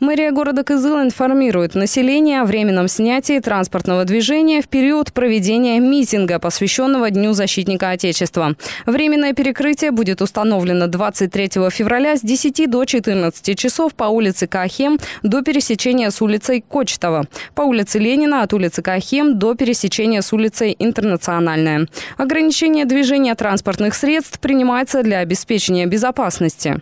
Мэрия города Кызыл информирует население о временном снятии транспортного движения в период проведения митинга, посвященного Дню защитника Отечества. Временное перекрытие будет установлено 23 февраля с 10 до 14 часов по улице Кахем до пересечения с улицей Кочетова, по улице Ленина от улицы Кахем до пересечения с улицей Интернациональная. Ограничение движения транспортных средств принимается для обеспечения безопасности.